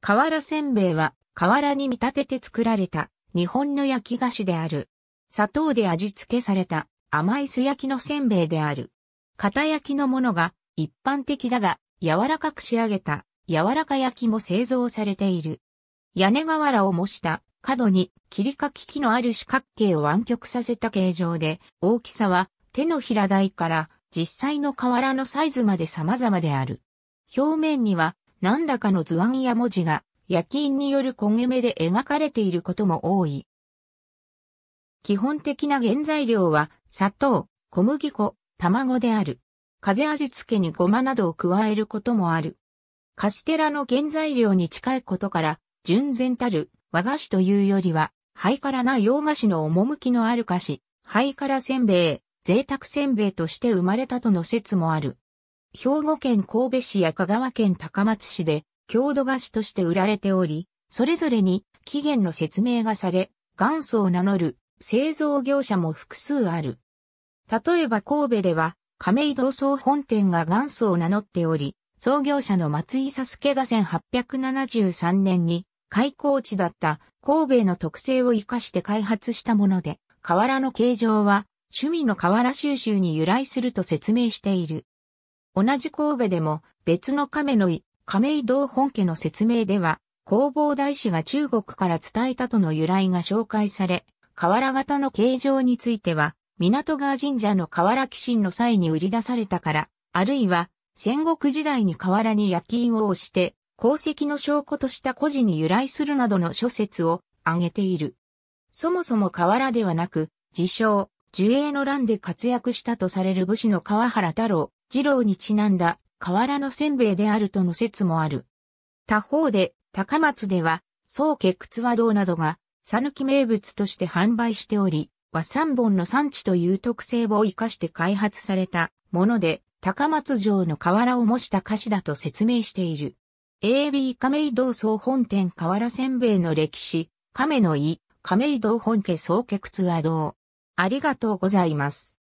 瓦せんべいは、瓦に見立てて作られた、日本の焼き菓子である。砂糖で味付けされた、甘い素焼きのせんべいである。型焼きのものが、一般的だが、柔らかく仕上げた、柔らか焼きも製造されている。屋根瓦を模した角に切りかき機のある四角形を湾曲させた形状で、大きさは手の平台から実際の瓦のサイズまで様々である。表面には何らかの図案や文字が焼き印による焦げ目で描かれていることも多い。基本的な原材料は砂糖、小麦粉、卵である。風味付けにごまなどを加えることもある。カステラの原材料に近いことから、純然たる和菓子というよりは、ハイカラな洋菓子の趣のある菓子、ハイカラせんべい、贅沢せんべいとして生まれたとの説もある。兵庫県神戸市や香川県高松市で郷土菓子として売られており、それぞれに起源の説明がされ、元祖を名乗る製造業者も複数ある。例えば神戸では、亀井道総本店が元祖を名乗っており、創業者の松井佐助が1873年に開港地だった神戸の特性を活かして開発したもので、瓦の形状は趣味の瓦収集に由来すると説明している。同じ神戸でも別の亀の井、亀井道本家の説明では、弘法大師が中国から伝えたとの由来が紹介され、瓦型の形状については、港川神社の瓦寄進の際に売り出されたから、あるいは戦国時代に河原に焼き印を押して、功績の証拠とした古事に由来するなどの諸説を挙げている。そもそも河原ではなく、自称、樹影の乱で活躍したとされる武士の川原太郎、二郎にちなんだ河原のせんべいであるとの説もある。他方で、高松では、宗家靴和堂などが、さぬき名物として販売しており、和三本の産地という特性を生かして開発されたもので、高松城の河原を模した菓子だと説明している。AB 亀井道総本店河原せんべいの歴史、亀の井、亀井道本家総家靴和堂。ありがとうございます。